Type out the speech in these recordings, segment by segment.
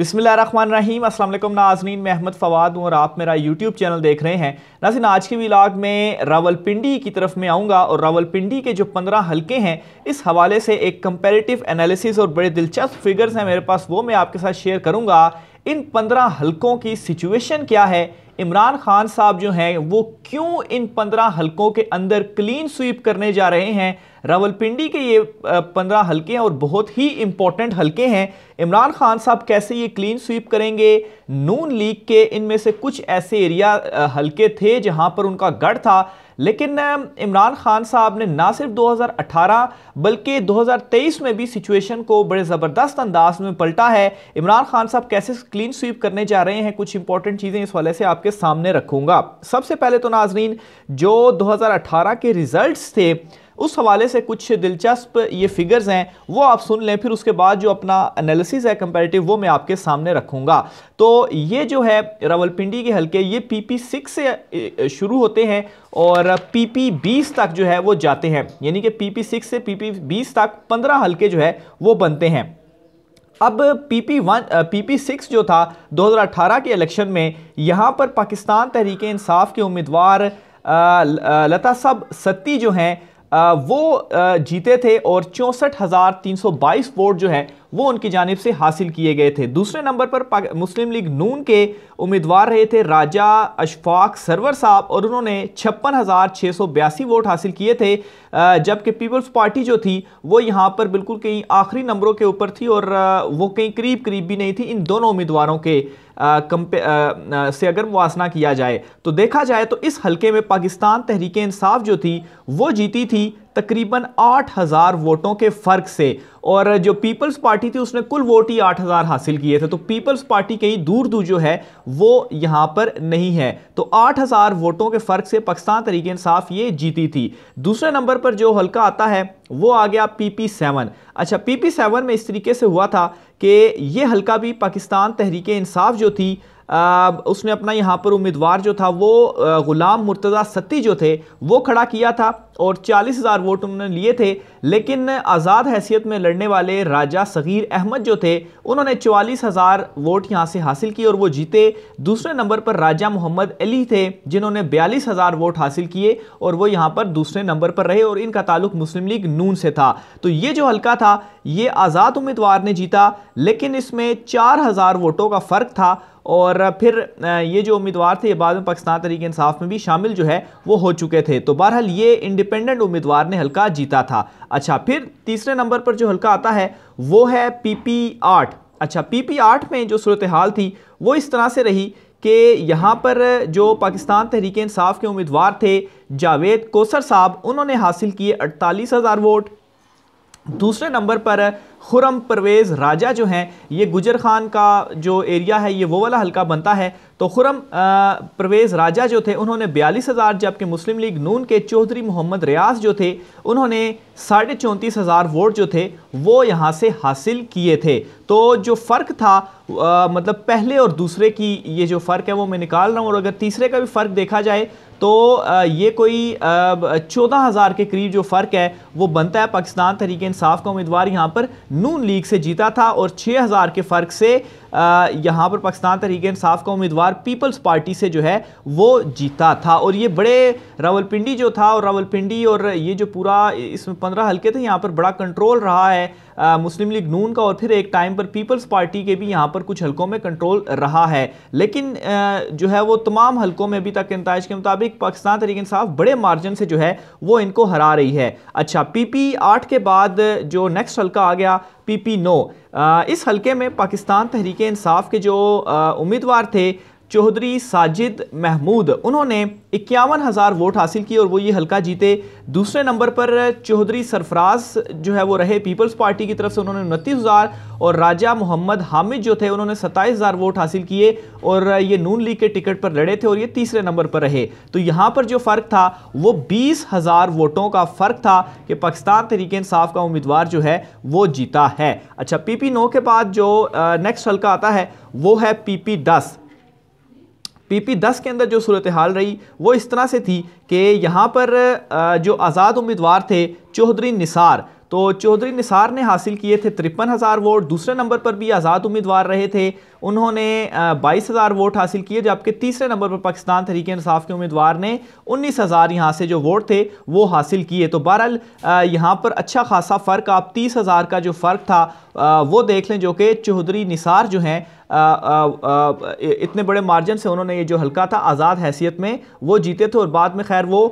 अस्सलाम वालेकुम नाजनीन मैं अहमद फ़वाद हूँ और आप मेरा यूट्यूब चैनल देख रहे हैं नाजिन आज के व्लाग में रावलपिंडी की तरफ में आऊँगा और रावलपिंडी के जो पंद्रह हलके हैं इस हवाले से एक कंपेरेटिव एनालिसिस और बड़े दिलचस्प फिगर्स हैं मेरे पास वो मैं आपके साथ शेयर करूँगा इन पंद्रह हलकों की सिचुएशन क्या है इमरान खान साहब जो हैं वो क्यों इन पंद्रह हलकों के अंदर क्लीन स्वीप करने जा रहे हैं रावलपिंडी के ये पंद्रह हलके हैं और बहुत ही इम्पोर्टेंट हलके हैं इमरान खान साहब कैसे ये क्लीन स्वीप करेंगे नून लीग के इनमें से कुछ ऐसे एरिया हलके थे जहां पर उनका गढ़ था लेकिन इमरान खान साहब ने ना सिर्फ 2018 बल्कि 2023 में भी सिचुएशन को बड़े ज़बरदस्त अंदाज में पलटा है इमरान खान साहब कैसे क्लीन स्वीप करने जा रहे हैं कुछ इंपॉर्टेंट चीज़ें इस वाले से आपके सामने रखूँगा सबसे पहले तो नाजरीन जो दो के रिजल्ट थे उस हवाले से कुछ दिलचस्प ये फिगर्स हैं वो आप सुन लें फिर उसके बाद जो अपना एनालिसिस है कंपेरेटिव वो मैं आपके सामने रखूँगा तो ये जो है रावलपिंडी के हल्के ये पी पी सिक्स से शुरू होते हैं और पी पी बीस तक जो है वो जाते हैं यानी कि पी पी सिक्स से पी पी बीस तक पंद्रह हल्के जो है वो बनते हैं अब P P one P P six जो था 2018 के इलेक्शन में यहाँ पर पाकिस्तान तहरीक इंसाफ के उम्मीदवार लता सब सत्ती जो हैं वो जीते थे और चौंसठ वोट जो है वो उनकी जानब से हासिल किए गए थे दूसरे नंबर पर मुस्लिम लीग नून के उम्मीदवार रहे थे राजा अशफाक सरवर साहब और उन्होंने छप्पन हज़ार छः सौ बयासी वोट हासिल किए थे जबकि पीपल्स पार्टी जो थी वो यहाँ पर बिल्कुल कहीं आखिरी नंबरों के ऊपर थी और वो कहीं करीब करीब भी नहीं थी इन दोनों उम्मीदवारों के कंपे से अगर मुआसना किया जाए तो देखा जाए तो इस हलके में पाकिस्तान तहरीक इंसाफ जो थी वो जीती थी तकरीबन 8000 वोटों के फ़र्क से और जो पीपल्स पार्टी थी उसने कुल वोट ही 8000 हासिल किए थे तो पीपल्स पार्टी कहीं दूर दूर जो है वो यहाँ पर नहीं है तो 8000 वोटों के फ़र्क से पाकिस्तान तरीके इंसाफ ये जीती थी दूसरे नंबर पर जो हल्का आता है वो आ गया पी पी सेवन अच्छा पी पी सेवन में इस तरीके से हुआ था कि ये हल्का भी पाकिस्तान तहरीक इंसाफ जो थी आ, उसने अपना यहाँ पर उम्मीदवार जो था वो ग़ुलाम मुर्तज़ा सत्ती जो थे वो खड़ा किया था और चालीस हज़ार वोट उन्होंने लिए थे लेकिन आज़ाद हैसियत में लड़ने वाले राजा सग़ीर अहमद जो थे उन्होंने चवालीस हज़ार वोट यहाँ से हासिल किए और वो जीते दूसरे नंबर पर राजा मोहम्मद अली थे जिन्होंने बयालीस हज़ार वोट हासिल किए और वो यहाँ पर दूसरे नंबर पर रहे और इनका ताल्लुक मुस्लिम लीग नून से था तो ये जो हल्का था ये आज़ाद उम्मीदवार ने जीता लेकिन इसमें चार हज़ार वोटों का फ़र्क था और फिर ये जो उम्मीदवार थे ये बाद में पाकिस्तान तरीके इंसाफ में भी शामिल जो है वो हो चुके थे तो बहरहाल ये इंडिपेंडेंट उम्मीदवार ने हल्का जीता था अच्छा फिर तीसरे नंबर पर जो हल्का आता है वो है पी पी आठ अच्छा पी पी आठ में जो सूरत हाल थी वो इस तरह से रही कि यहाँ पर जो पाकिस्तान तहरीक इंसाफ के उम्मीदवार थे जावेद कोसर साहब उन्होंने हासिल किए अड़तालीस हज़ार वोट दूसरे नंबर पर खुरम परवेज़ राजा जो हैं ये गुजर खान का जो एरिया है ये वो वाला हल्का बनता है तो खुरम परवेज़ राजा जो थे उन्होंने बयालीस हज़ार जबकि मुस्लिम लीग नून के चौधरी मोहम्मद रियाज जो थे उन्होंने साढ़े चौंतीस हज़ार वोट जो थे वो यहाँ से हासिल किए थे तो जो फ़र्क था आ, मतलब पहले और दूसरे की ये जो फ़र्क है वो मैं निकाल रहा हूँ और अगर तीसरे का भी फ़र्क देखा जाए तो ये कोई चौदह हज़ार के करीब जो फ़र्क है वो बनता है पाकिस्तान तरीके इंसाफ का उम्मीदवार यहाँ पर नून लीग से जीता था और 6000 के फर्क से यहाँ पर पाकिस्तान तरीके इंसाफ का उम्मीदवार पीपल्स पार्टी से जो है वो जीता था और ये बड़े रावलपिंडी जो था और रावलपिंडी और ये जो पूरा इसमें पंद्रह हल्के थे यहाँ पर बड़ा कंट्रोल रहा है आ, मुस्लिम लीग नून का और फिर एक टाइम पर पीपल्स पार्टी के भी यहाँ पर कुछ हलकों में कंट्रोल रहा है लेकिन आ, जो है वो तमाम हलकों में अभी तक के नतज के मुताबिक पाकिस्तान तरीके इंसाफ बड़े मार्जिन से जो है वो इनको हरा रही है अच्छा पी पी आठ के बाद जो नेक्स्ट हल्का आ गया पी पी नो इस हलके में पाकिस्तान तहरीक इंसाफ के जो उम्मीदवार थे चौधरी साजिद महमूद उन्होंने इक्यावन हज़ार वोट हासिल किए और वो ये हल्का जीते दूसरे नंबर पर चौधरी सरफराज जो है वो रहे पीपल्स पार्टी की तरफ से उन्होंने उनतीस हज़ार और राजा मोहम्मद हामिद जो थे उन्होंने सत्ताईस हज़ार वोट हासिल किए और ये नून लीग के टिकट पर लड़े थे और ये तीसरे नंबर पर रहे तो यहाँ पर जो फ़र्क था वो बीस हज़ार वोटों का फ़र्क था कि पाकिस्तान तरीके इंसाफ का उम्मीदवार जो है वो जीता है अच्छा पी पी नौ के बाद जो नेक्स्ट हल्का आता है वो है पी पी दस पीपी दस के अंदर जो सूरत हाल रही वो इस तरह से थी कि यहाँ पर जो आज़ाद उम्मीदवार थे चौधरी निसार तो चौधरी निसार ने हासिल किए थे तिरपन हज़ार वोट दूसरे नंबर पर भी आज़ाद उम्मीदवार रहे थे उन्होंने बाईस हज़ार वोट हासिल किए जबकि तीसरे नंबर पर पाकिस्तान तहरीक इंसाफ के उम्मीदवार ने उन्नीस हज़ार यहाँ से जो वोट थे वो हासिल किए तो बहरहाल यहाँ पर अच्छा खासा फ़र्क आप तीस हज़ार का जो फ़र्क था वो देख लें जो कि चौधरी निसार जो हैं इतने बड़े मार्जिन से उन्होंने ये जो हल्का था आज़ाद हैसियत में वो जीते थे और बाद में खैर वो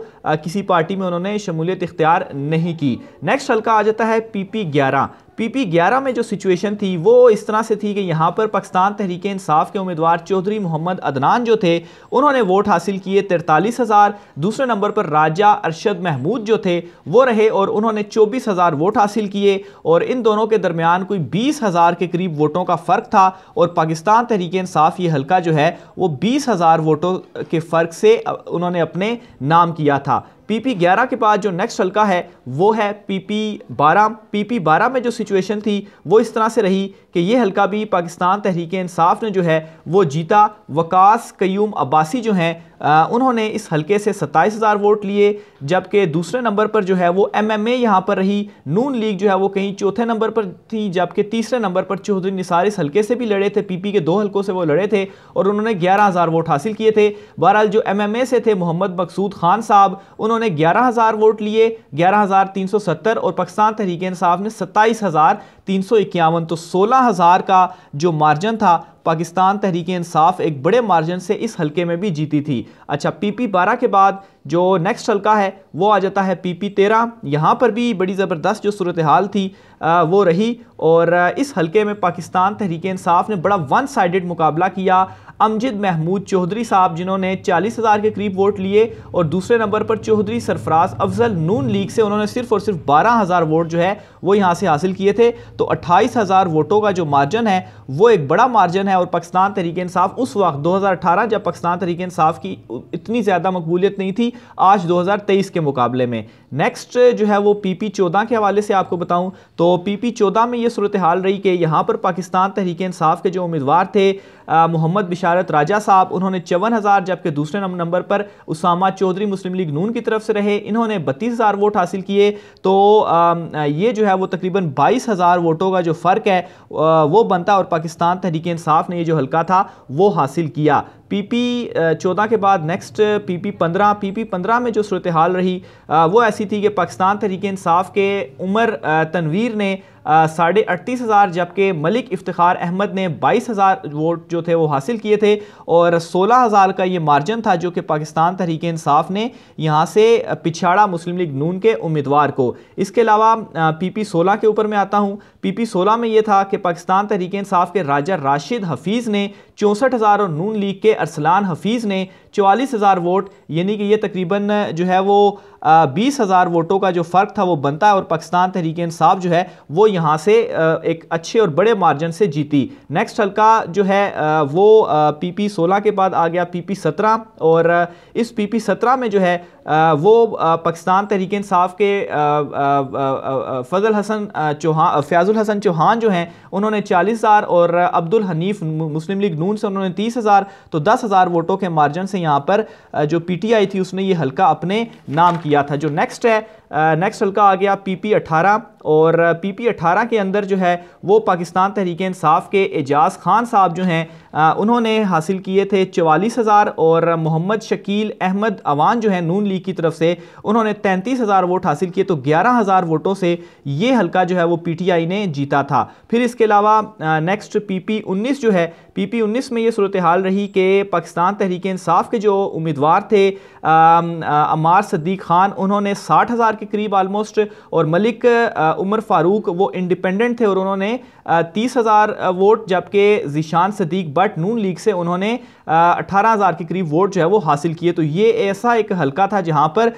किसी पार्टी में उन्होंने शमूलियत इख्तियार नहीं की नेक्स्ट हल्का आ जाता है पी पी ग्यारह पीपी 11 में जो सिचुएशन थी वो इस तरह से थी कि यहाँ पर पाकिस्तान तहरीक इंसाफ के उम्मीदवार चौधरी मोहम्मद अदनान जो थे उन्होंने वोट हासिल किए तिरतालीस हज़ार दूसरे नंबर पर राजा अरशद महमूद जो थे वो रहे और उन्होंने चौबीस हज़ार वोट हासिल किए और इन दोनों के दरमियान कोई बीस हज़ार के करीब वोटों का फ़र्क था और पाकिस्तान तहरीक इंसाफ ये हल्का जो है वो बीस हज़ार वोटों के फ़र्क से उन्होंने अपने नाम किया था पीपी 11 के बाद जो नेक्स्ट हल्का है वो है पीपी 12 पीपी 12 में जो सिचुएशन थी वो इस तरह से रही कि ये हल्का भी पाकिस्तान तहरीक इंसाफ ने जो है वो जीता वकास कयूम अब्बासी जो हैं उन्होंने इस हलके से सत्ताईस हज़ार वोट लिए जबकि दूसरे नंबर पर जो है वो एम एम ए यहाँ पर रही नून लीग जो है वो कहीं चौथे नंबर पर थी जबकि तीसरे नंबर पर चौधरी निसार इस हल्के से भी लड़े थे पी पी के दो हल्कों से वो लड़े थे और उन्होंने ग्यारह हज़ार वोट हासिल किए थे बहरहाल जो एम एम ए से थे मोहम्मद मकसूद खान साहब उन्होंने ग्यारह हज़ार वोट लिए ग्यारह हज़ार तीन सौ सत्तर और पाकिस्तान तहरीक इंसाफ ने सत्ताईस हज़ार तीन सौ इक्यावन तो सोलह हज़ार का जो मार्जिन था पाकिस्तान तहरीक इंसाफ एक बड़े मार्जिन से इस हलके में भी जीती थी अच्छा पीपी बारह के बाद जो नेक्स्ट हलका है वो आ जाता है पीपी तेरह यहाँ पर भी बड़ी ज़बरदस्त जो सूरत हाल थी आ, वो रही और इस हलके में पाकिस्तान तहरीक इंसाफ ने बड़ा वन साइड मुकाबला किया अमजद महमूद चौधरी साहब जिन्होंने चालीस हज़ार के करीब वोट लिए और दूसरे नंबर पर चौधरी सरफराज अफजल नून लीग से उन्होंने सिर्फ और सिर्फ बारह हज़ार वोट जो है वो यहाँ से हासिल किए थे तो अट्ठाईस हज़ार वोटों का जो मार्जन है वो एक बड़ा मार्जन है और पाकिस्तान तहरीक उस वक्त अठारह जब पाकिस्तान तहरीक की इतनी ज़्यादा मकबूलियत नहीं थी आज तेईस के मुकाबले में नेक्स्ट जो है वो पी पी चौदह के हवाले से आपको बताऊँ तो पी पी चौदह में ये सूरत हाल रही कि यहाँ पर पाकिस्तान तहरीक के जो उम्मीदवार थे मोहम्मद बिशारत राजा साहब उन्होंने चौवन हज़ार जबकि दूसरे नंबर पर उसामा चौधरी मुस्लिम लीग नून की तरफ से रहे इन्होंने बत्तीस हज़ार वोट हासिल किए तो आ, ये जो है है वो तकरीबन बाईस हज़ार वोटों का जो फ़र्क है वो बनता और पाकिस्तान तहरीक इंसाफ ने ये जो हल्का था वो हासिल किया पीपी चौदह के बाद नेक्स्ट पीपी पंद्रह पीपी पंद्रह में जो सूरत हाल रही वो ऐसी थी कि पाकिस्तान तरीके इंसाफ के उमर तनवीर ने साढ़े अड़तीस हज़ार जबकि मलिक इफ्तार अहमद ने बाईस हज़ार वोट जो थे वो हासिल किए थे और सोलह हज़ार का ये मार्जन था जो कि पाकिस्तान तहरीक इंसाफ ने यहाँ से पिछाड़ा मुस्लिम लीग नून के उम्मीदवार को इसके अलावा पी पी सोलह के ऊपर मैं आता हूँ पी पी सोलह में ये था कि पाकिस्तान तहरीक इंसाफ के राजा राशिद हफीज़ ने चौंसठ हज़ार और नून लीग के अरसलान हफीज़ ने चवालीस हज़ार वोट यानी कि ये तकरीबन जो है वो बीस हज़ार वोटों का जो फ़र्क था वो बनता है और पाकिस्तान तहरीक इंसाफ जो है वो यहाँ से एक अच्छे और बड़े मार्जन से जीती नेक्स्ट हल्का जो है वो पी पी सोलह के बाद आ गया पी पी सत्रह और इस पी पी सत्रह में जो है वो पाकिस्तान तहरीक इंसाफ के फ़जल हसन चौहान फ़याज़ुल हसन चौहान जो हैं उन्होंने चालीस हज़ार और अब्दुल हनीफ मुस्लिम लीग नून से उन्होंने तीस हज़ार तो दस हज़ार वोटों के मार्जन से यहाँ पर जो पी टी आई थी उसने ये हल्का अपने नाम किया था जो नेक्स्ट है नेक्स्ट हल्का आ गया पी पी अठारह और पी पी अठारह के अंदर जो है वो पाकिस्तान तहरीक इंसाफ के एजाज खान साहब जो हैं उन्होंने हासिल किए थे चवालीस हज़ार और मोहम्मद शकील अहमद अवान जो है नून लीग की तरफ से उन्होंने तैंतीस हज़ार वोट हासिल किए तो ग्यारह हज़ार वोटों से ये हल्का जो है वो पीटीआई ने जीता था फिर इसके अलावा नेक्स्ट पीपी 19 जो है पीपी 19 में ये सूरत हाल रही कि पाकिस्तान तहरीक इंसाफ के जो उम्मीदवार थे अमार सदीक खान उन्होंने साठ हज़ार के करीब आलमोस्ट और मलिक उमर फारूक वो इंडिपेंडेंट थे और उन्होंने तीस हज़ार वोट जबकि जीशान सदीक बट नून लीग से उन्होंने अठारह हज़ार के करीब वोट जो है वो हासिल किए तो ये ऐसा एक हलका था जहाँ पर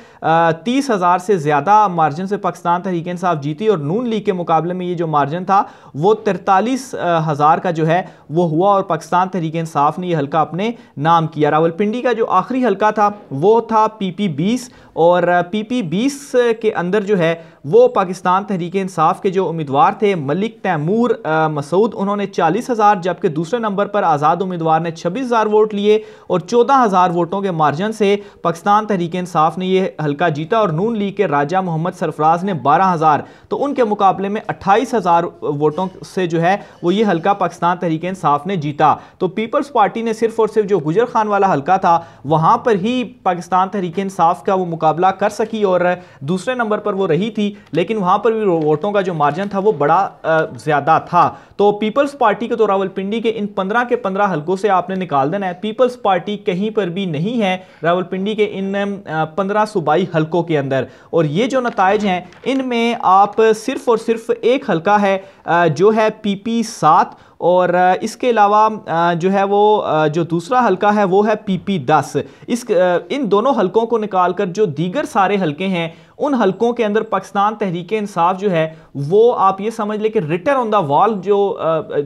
तीस हज़ार से ज़्यादा मार्जिन से पाकिस्तान तहरीक इंसाफ जीती और नून लीग के मुकाबले में ये जो मार्जिन था वो तिरतालीस हज़ार का जो है वो हुआ और पाकिस्तान तहरीक इंसाफ ने यह हल्का अपने नाम किया रावलपिंडी का जो आखिरी हलका था वो था पी पी बीस और पी पी बीस के अंदर जो है वो पाकिस्तान तहरीक इंसाफ के जो उम्मीदवार थे मलिक तैमूर मसूद उन्होंने चालीस हज़ार जबकि दूसरे नंबर पर आज़ाद उम्मीदवार ने छब्बीस हज़ार वोट लिए और चौदह हज़ार वोटों के मार्जन से पाकिस्तान तहरीक इंसाफ ने ये हल्का जीता और नून लीग के राजा मोहम्मद सरफराज ने बारह हज़ार तो उनके मुकाबले में अट्ठाईस हज़ार वोटों से जो है वो ये हल्का पाकिस्तान तहरीक इंसाफ ने जीता तो पीपल्स पार्टी ने सिर्फ और सिर्फ जो गुजर खान वाला हल्का था वहाँ पर ही पाकिस्तान तहरीक इंसाफ का वो मुकाबला कर सकी और दूसरे नंबर पर वो रही थी लेकिन वहां पर भी वोटों का जो मार्जिन था वो बड़ा ज़्यादा था तो पीपल्स पार्टी को तो रावलपिंडी के इन पंद्रह के पंद्रह हलकों से आपने निकाल देना है पीपल्स पार्टी कहीं पर भी नहीं है रावलपिंडी के इन पंद्रह सूबाई हलकों के अंदर और ये जो नतज हैं इनमें आप सिर्फ और सिर्फ एक हलका है जो है पीपी सात और इसके अलावा जो है वो जो दूसरा हलका है वो है पी पी दस इस इन दोनों हलकों को निकाल कर जो दीगर सारे हलके हैं उन हलकों के अंदर पाकिस्तान तहरीक इंसाफ जो है वो आप ये समझ लें कि रिटर्न ऑन द वॉल जो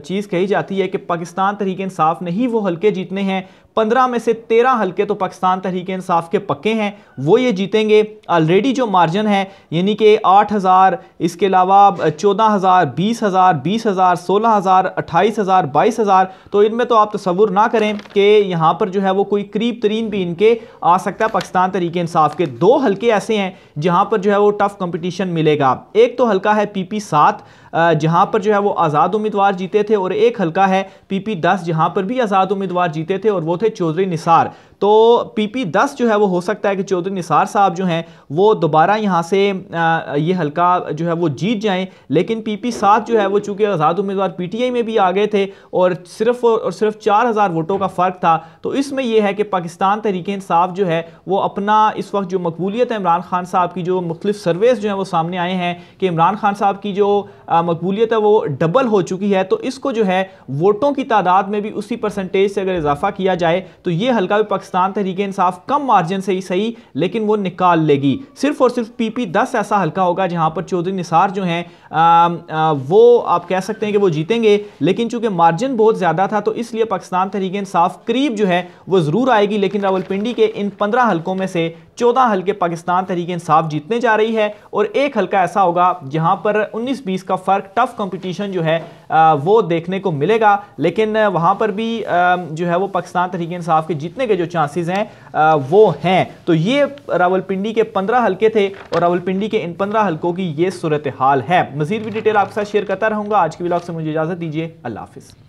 चीज़ कही जाती है कि पाकिस्तान तहरीक इंसाफ ने ही वो हलके जीतने हैं पंद्रह में से तेरह हल्के तो पाकिस्तान तहरीक इंसाफ के पक्के हैं वो ये जीतेंगे ऑलरेडी जो मार्जिन है यानी कि आठ हज़ार इसके अलावा चौदह हज़ार बीस हज़ार बीस हज़ार सोलह हज़ार अट्ठाईस हज़ार बाईस हज़ार तो इनमें तो आप तस्वुर ना करें कि यहाँ पर जो है वो कोई करीब तरीन भी इनके आ सकता है पाकिस्तान तहरीक इंसाफ के दो हल्के ऐसे हैं जहाँ पर जो है वो टफ कम्पटिशन मिलेगा एक तो हल्का है पी पी सात जहाँ पर जो है वो आज़ाद उम्मीदवार जीते थे और एक हल्का है पी पी दस जहाँ पर भी आज़ाद उम्मीदवार जीते थे और वो चौधरी निसार तो पीपी दस जो है वो हो सकता है कि चौधरी निसार साहब जो हैं वो दोबारा यहाँ से ये हल्का जो है वो जीत जाएँ लेकिन पीपी सात जो है वो चूँकि आज़ाद उम्मीदवार पीटीआई में भी आ गए थे और सिर्फ और सिर्फ चार हज़ार वोटों का फ़र्क था तो इसमें यह है कि पाकिस्तान तहरीक साफ जो है वो अपना इस वक्त जो मकबूलियत है इमरान खान साहब की जो मुख्तु सर्वेस जो हैं वो सामने आए हैं कि इमरान खान साहब की जो मकबूलीत है वो डबल हो चुकी है तो इसको जो है वोटों की तादाद में भी उसी परसेंटेज से अगर इजाफा किया जाए तो ये हल्का भी पाकिस्तान पाकिस्तान तरीके इंसाफ कम मार्जिन से ही सही लेकिन वो निकाल लेगी सिर्फ और सिर्फ पीपी दस ऐसा हल्का होगा जहां पर चौधरी निसार जो हैं वो आप कह सकते हैं कि वो जीतेंगे लेकिन चूंकि मार्जिन बहुत ज़्यादा था तो इसलिए पाकिस्तान तरीके इंसाफ करीब जो है वो ज़रूर आएगी लेकिन रावलपिंडी के इन पंद्रह हल्कों में से चौदह हल्के पाकिस्तान तरीके इंसाफ जीतने जा रही है और एक हल्का ऐसा होगा जहां पर उन्नीस बीस का फ़र्क टफ कॉम्पिटिशन जो है वो देखने को मिलेगा लेकिन वहाँ पर भी जो है वो पाकिस्तान तरीके इंसाफ के जीतने के जो चांसेस हैं वो हैं तो ये रावलपिंडी के पंद्रह हल्के थे और रावलपिंडी के इन पंद्रह हल्कों की ये सूरत हाल है मजीद भी डिटेल आपके साथ शेयर करता रहूँगा आज के ब्लॉग से मुझे इजाज़त दीजिए अल्लाह हाफिज़